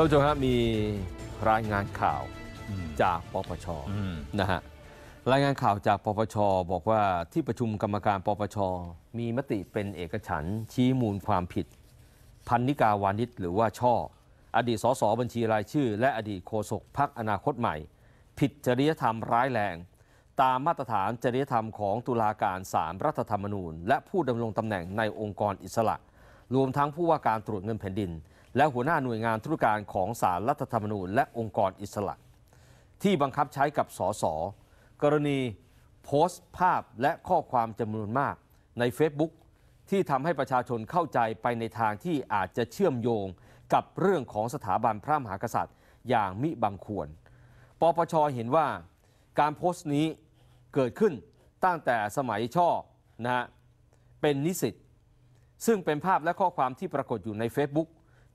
ท่านผู้ชมครับมีรายงานข่าวจากปปชนะฮะรายงานข่าวจากปปชบอกว่าที่ประชุมกรรมการปปชมีมติเป็นเอกฉันท์ชี้มูลความผิด พันนิกาวานิชหรือว่าช่ออดีตสสบัญชีรายชื่อ และอดีตโฆษกพักอนาคตใหม่ ผิดจริยธรรมร้ายแรง ตามมาตรฐานจริยธรรมของตุลาการสารรัฐธรรมนูญ และผู้ดำรงตำแหน่งในองค์กรอิสระ รวมทั้งผู้ว่าการตรวจเงินแผ่นดินและหัวหน้าหน่วยงานธุรการของสารรัฐธรรมนูญและองค์กรอิสระ ที่บังคับใช้กับ สส กรณีโพสต์ภาพและข้อความจำนวนมากใน Facebook ที่ทำให้ประชาชนเข้าใจไปในทางที่อาจจะเชื่อมโยงกับเรื่องของสถาบันพระมหากษัตริย์ อย่างมิบังควร ปปชเห็นว่าการโพสต์นี้เกิดขึ้นตั้งแต่สมัยช่อนะฮะเป็นนิสิตซึ่งเป็นภาพและข้อความที่ปรากฏอยู่ใน Facebook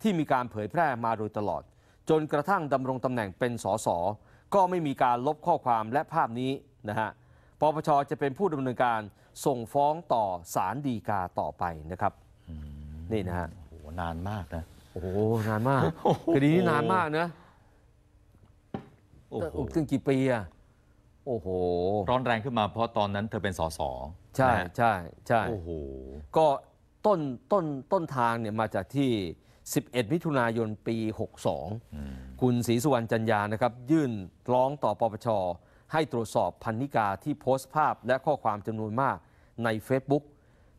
ที่มีการเผยแพร่มาโดยตลอด จนกระทั่งดำรงตำแหน่งเป็นสสก็ไม่มีการลบข้อความและภาพนี้นะฮะปปชจะเป็นผู้ดำเนินการส่งฟ้องต่อศาลฎีกาต่อไปนะครับนี่นะฮะโอ้หนานมากนะโอ้โหนานมากคดีนี้นานมากนะโอ้โหตั้งกี่ปีอะโอ้โหร้อนแรงขึ้นมาเพราะตอนนั้น เธอเป็นสสใช่ ใช่ใช่โอ้โหก็ต้นต้นต้นทางเนี่ย มาจากที่11 มิถุนายนปี 62 คุณศรีสุวรรณจันยานะครับ ยื่นร้องต่อปปช ให้ตรวจสอบพันนิกาที่โพสต์ภาพ และข้อความจำนวนมากใน Facebook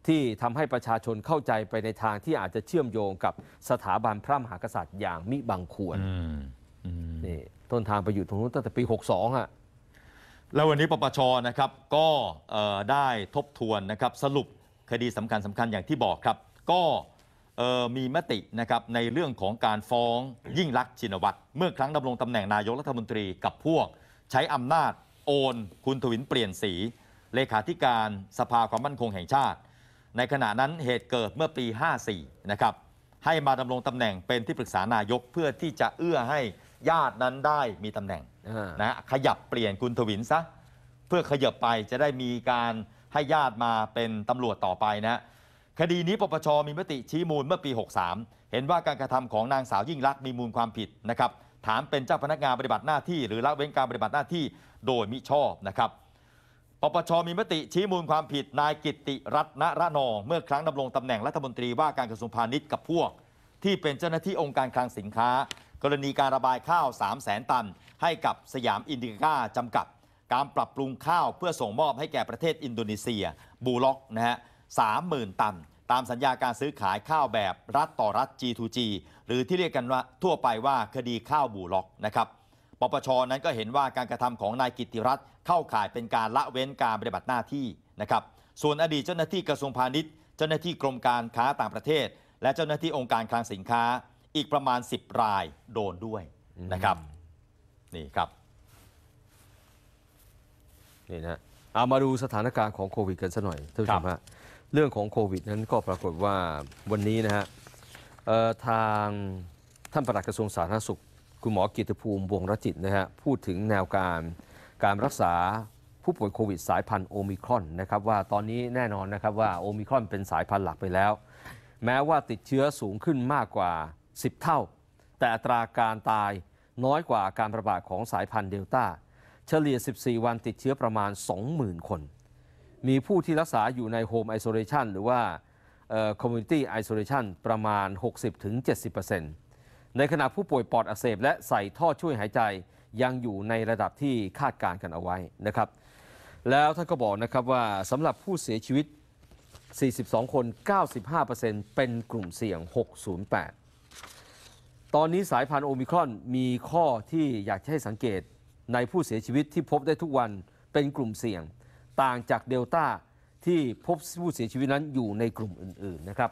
ที่ทำให้ประชาชนเข้าใจไปในทางที่อาจจะเชื่อมโยงกับสถาบันพระมหากษัตริย์อย่างมิบังควรนี่ ต้นทางไปอยู่ตรงนู้นตั้งแต่ปี 62ฮะแล้ววันนี้ปปชนะครับ ก็ได้ทบทวนนะครับสรุปคดีสำคัญสำคัญอย่างที่บอกครับ ก็มีมตินะครับในเรื่องของการฟ้องยิ่งรักชินวัตรเมื่อครั้งดำรงตำแหน่งนายกรัฐมนตรีกับพวกใช้อำนาจโอนคุณทวินเปลี่ยนสี เลขาธิการสภาความมั่นคงแห่งชาติ ในขณะนั้นเหตุเกิดเมื่อปี 54นะครับให้มาดำรงตำแหน่งเป็นที่ปรึกษานายกเพื่อที่จะเอื้อให้ญาตินั้นได้มีตำแหน่งนะขยับเปลี่ยนคุณทวินซะเพื่อขยับไปจะได้มีการให้ญาติมาเป็นตำรวจต่อไปนะคดีนี้ปปชมีมติชี้มูลเมื่อปี 63 เห็นว่าการกระทำของนางสาวยิ่งลักษณ์มีมูลความผิดนะครับฐานเป็นเจ้าพนักงานปฏิบัติหน้าที่ หรือละเว้นการปฏิบัติหน้าที่โดยมิชอบนะครับปปชมีมติชี้มูลความผิด นายกิติรัตนระนองเมื่อครั้งดำรงตำแหน่งรัฐมนตรีว่าการกระทรวงพาณิชย์กับพวก ที่เป็นเจ้าหน้าที่องค์การคลังสินค้า กรณีการระบายข้าว 3 0 0แสนตัน ให้กับสยามอินดิก้าจำกัด การปรับปรุงข้าวเพื่อส่งมอบให้แก่ประเทศอินโดนีเซีย บูล็อกนะฮะ30,000 ตัน ตามสัญญาการซื้อขายข้าวแบบรัฐต่อรัฐ G2G หรือที่เรียกกันว่าทั่วไปว่าคดีข้าวบูล็อกนะครับปปชนั้นก็เห็นว่าการกระทำของนายกิติรัตน์เข้าข่ายเป็นการละเว้นการปฏิบัติหน้าที่นะครับส่วนอดีตเจ้าหน้าที่กระทรวงพาณิชย์ เจ้าหน้าที่กรมการค้าต่างประเทศ และเจ้าหน้าที่องค์การคลังสินค้าอีกประมาณ 10 รายโดนด้วยนะครับนี่ครับนี่นะเอามาดูสถานการณ์ของโควิดกันสักหน่อยท่านผู้ชมฮะเรื่องของโควิดนั้นก็ปรากฏว่าวันนี้นะฮะทางท่านประหลัดกระทรวงสาธารณสุขคุณหมอกิตภูมิวงรจิตนะฮะพูดถึงแนวการการรักษาผู้ป่วยโควิดสายพันธุ์โอมิครอนนะครับว่าตอนนี้แน่นอนนะครับว่าโอมิครอนเป็นสายพันธุ์หลักไปแล้ว แม้ว่าติดเชื้อสูงขึ้นมากกว่า 10 เท่า แต่อัตราการตายน้อยกว่าการระบาดของสายพันธุ์เดลต้า เฉลี่ย14 วันติดเชื้อประมาณ 20,000 คนมีผู้ที่รักษาอยู่ในโฮมไอโซเลชันหรือว่าคอมมูนิตี้ไอโซเลชันประมาณ 60-70%ในขณะผู้ป่วยปอดอักเสบและใส่ท่อช่วยหายใจยังอยู่ในระดับที่คาดการกันเอาไว้นะครับแล้วท่านก็บอกนะครับว่าสำหรับผู้เสียชีวิต 42 คน 95%เป็นกลุ่มเสี่ยง 608 ตอนนี้สายพันธุ์โอมิครอนมีข้อที่อยากให้สังเกตในผู้เสียชีวิตที่พบได้ทุกวันเป็นกลุ่มเสี่ยงต่างจากเดลต้าที่พบผู้เสียชีวิตนั้นอยู่ในกลุ่มอื่นๆนะครับ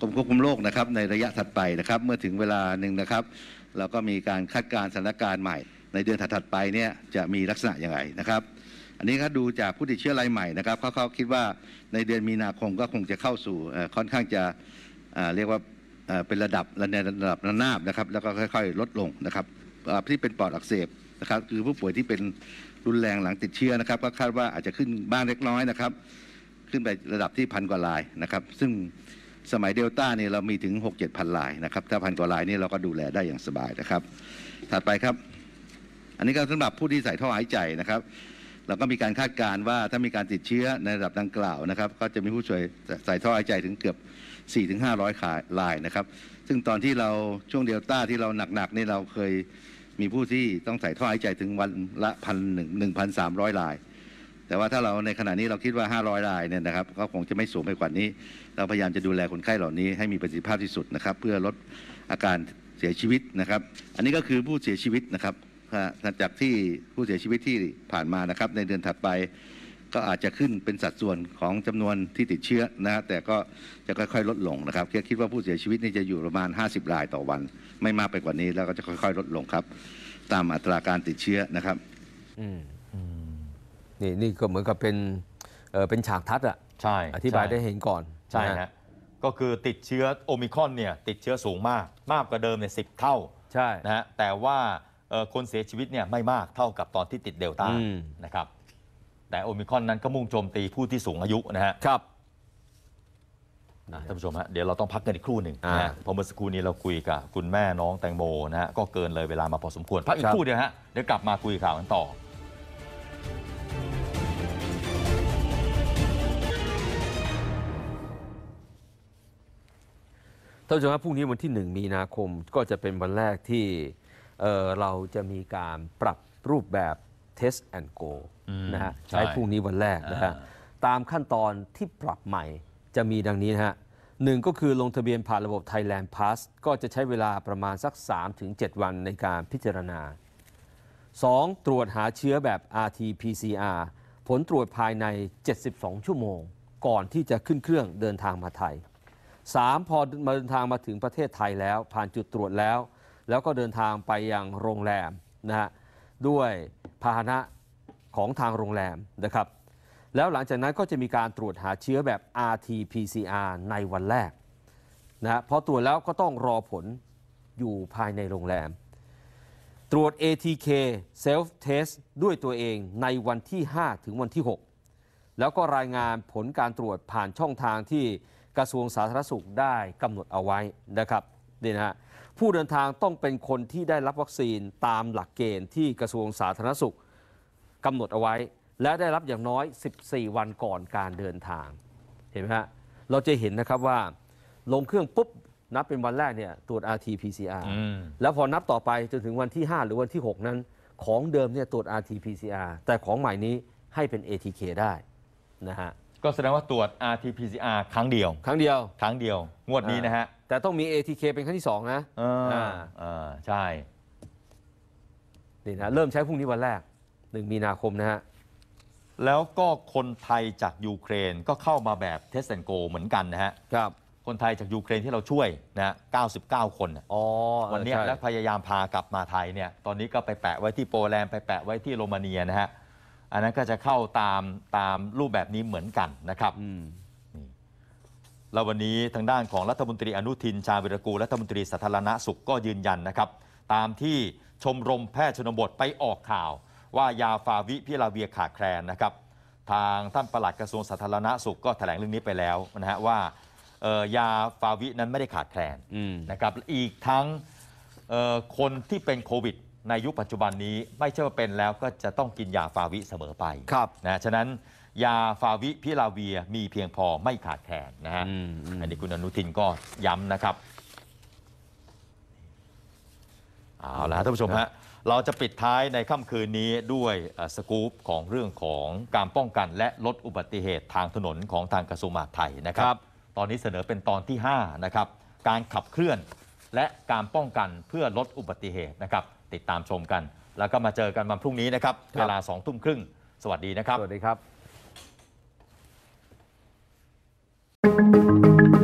กรมควบคุมโรคนะครับในระยะถัดไปนะครับ เมื่อถึงเวลาหนึ่งนะครับ เราก็มีการคาดการณ์สถานการณ์ใหม่ ในเดือนถัดๆไปเนี่ยจะมีลักษณะอย่างไรนะครับ อันนี้ับดูจากผู้ติดเชื้อรายใหม่นะครับเขาเขาคิดว่าในเดือนมีนาคมก็คงจะเข้าสู่ค่อนข้างจะเรียกว่าเป็นระดับระดับระนาบนะครับแล้วก็ค่อยๆ ลดลงนะครับที่เป็นปอดอักเสบะครับคือผู้ป่วยที่เป็นรุนแรงหลังติดเชื้อนะครับ ก็คาดว่าอาจจะขึ้นบ้างเล็กน้อยนะครับ ขึ้นไประดับที่พันกว่ารายนะครับ ซึ่งสมัยเดลต้าเนี่ยเรามีถึง 6 7พันลายนะครับถ้าพันกว่ารายนี่เราก็ดูแลได้อย่างสบายนะครับ ถัดไปครับ อันนี้ก็สำหรับผู้ที่ใส่ท่อหายใจนะครับ เราก็มีการคาดการณ์ว่าถ้ามีการติดเชื้อในระดับดังกล่าวนะครับ ก็จะมีผู้ช่วยใส่ท่อหายใจถึงเกือบ4-500ลายนะครับซึ่งตอนที่เราช่วงเดลต้าที่เราหนักๆนี่เราเคยมีผู้ที่ต้องใส่ท่อหายใจถึงวันละพันหนึ่งหนึ่งพันสามร้อยราย แต่ว่าถ้าเราในขณะนี้เราคิดว่า 500รายเนี่ยนะครับก็คงจะไม่สูงไปกว่านี้ เราพยายามจะดูแลคนไข้เหล่านี้ ให้มีประสิทธิภาพที่สุดนะครับ เพื่อลดอาการเสียชีวิตนะครับ อันนี้ก็คือผู้เสียชีวิตนะครับหลังจากที่ผู้เสียชีวิตที่ผ่านมานะครับในเดือนถัดไปก็อาจจะขึ้นเป็นสัดส่วนของจำนวนที่ติดเชื้อนะฮะแต่ก็จะค่อยๆลดลงนะครับคิดว่าผู้เสียชีวิตนี่จะอยู่ประมาณ 50รายต่อวัน ไม่มากไปกว่านี้แล้วก็จะค่อยๆ ลดลงครับ ตามอัตราการติดเชื้อนะครับนี่นี่ก็เหมือนกับเป็น เป็นฉากทัดอะใช่อธิบายได้เห็นก่อน ใช่ฮะก็คือติดเชื้อโอมิคอนเนี่ย ติดเชื้อสูงมาก มากกว่าเดิมเนี่ยสิเท่า ใช่นะฮะแต่ว่าคนเสียชีวิตเนี่ยไม่มากเท่ากับตอนที่ติดเดลต้านะครับแต่โอมิคอนนั้นก็มุ่งโจมตีผู้ที่สูงอายุนะฮะ ครับท่านผู้ชมฮะ เดี๋ยวเราต้องพักกันอีกครู่หนึ่งนะพอเมื่อสักครู่นี้เราคุยกับคุณแม่น้องแตงโมนะฮะ ก็เกินเลยเวลามาพอสมควรพักอีกครู่เดียวฮะ เดี๋ยวกลับมาคุยข่าวกันต่อ ท่านผู้ชมครับพรุ่งนี้วันที่ 1 มีนาคมก็จะเป็นวันแรกที่เเราจะมีการปรับรูปแบบ Test and Go นะฮะใช้พรุ่งนี้วันแรกนะฮะตามขั้นตอนที่ปรับใหม่จะมีดังนี้นะฮะหนึ่งก็คือลงทะเบียนผ่านระบบ Thailand Pass ก็จะใช้เวลาประมาณสัก 3-7 วันในการพิจารณา 2. ตรวจหาเชื้อแบบ RT-PCR ผลตรวจภายใน 72 ชั่วโมง ก่อนที่จะขึ้นเครื่องเดินทางมาไทย 3. พอมาเดินทางมาถึงประเทศไทยแล้ว ผ่านจุดตรวจแล้ว แล้วก็เดินทางไปยังโรงแรมนะฮะด้วยพาหนะของทางโรงแรมนะครับ แล้วหลังจากนั้นก็จะมีการตรวจหาเชื้อแบบ RT-PCR ในวันแรกนะพอตรวจแล้วก็ต้องรอผลอยู่ภายในโรงแรม ตรวจ ATK self test ด้วยตัวเองในวันที่ 5 ถึงวันที่ 6 แล้วก็รายงานผลการตรวจผ่านช่องทางที่กระทรวงสาธารณสุขได้กำหนดเอาไว้นะครับนี่นะฮะผู้เดินทางต้องเป็นคนที่ได้รับวัคซีนตามหลักเกณฑ์ที่กระทรวงสาธารณสุขกำหนดเอาไว้ และได้รับอย่างน้อย 14 วันก่อนการเดินทางเห็นไหมฮะ เราจะเห็นนะครับว่าลงเครื่องปุ๊บนับเป็นวันแรกเนี่ยตรวจ RT-PCR แล้วพอนับต่อไปจนถึงวันที่ 5 หรือวันที่ 6 นั้น ของเดิมเนี่ยตรวจ RT-PCR แต่ของใหม่นี้ให้เป็น ATK ได้นะฮะก็แสดงว่าตรวจ RT-PCR ครั้งเดียว ครั้งเดียว ครั้งเดียว งวดนี้นะฮะ แต่ต้องมี ATK เป็นครั้งที่สองนะออาอ่าใช่นี่นะเริ่มใช้พรุ่งนี้วันแรก1มีนาคมนะฮะ แล้วก็คนไทยจากยูเครนก็เข้ามาแบบเทส a n นโกเหมือนกันนะฮะ ครับ คนไทยจากยูเครนที่เราช่วยนะ99 คน อ๋อ วันนี้แล้วพยายามพากลับมาไทยเนี่ย ตอนนี้ก็ไปแปะไว้ที่โปแลนด์ไปแปะไว้ที่โรมาเนียนะฮะอันนั้นก็จะเข้าตามตามรูปแบบนี้เหมือนกันนะครับแล้ววันนี้ทางด้านของรัฐมนตรีอนุทิน ชาญวิรกูรัฐมนตรีสาธารณสุขก็ยืนยันนะครับ ตามที่ชมรมแพทย์ชนบทไปออกข่าว ว่ายาฟาวิพิลาเวียขาดแคลนนะครับทางท่านปลัดกระทรวงสาธารณสุขก็แถลงเรื่องนี้ไปแล้วนะฮะว่ายาฟาวินั้นไม่ได้ขาดแคลนนะครับอีกทั้งคนที่เป็นโควิดในยุคปัจจุบันนี้ไม่ใช่ว่าเป็นแล้วก็จะต้องกินยาฟาวิเสมอไปครับนะฉะนั้นยาฟาวิพิลาเวียมีเพียงพอไม่ขาดแคลนนะฮะอันนี้คุณอนุทินก็ย้ำนะครับ เอาละท่านผู้ชมฮะเราจะปิดท้ายในค่ำคืนนี้ด้วยสกู๊ปของเรื่องของการป้องกันและลดอุบัติเหตุทางถนนของทางกระทรวงมหาดไทยนะครับ ตอนนี้เสนอเป็นตอนที่5นะครับการขับเคลื่อนและการป้องกันเพื่อลดอุบัติเหตุนะครับติดตามชมกัน แล้วก็มาเจอกันวันพรุ่งนี้นะครับ เวลาสองทุ่มครึ่ง สวัสดีนะครับ สวัสดีครับ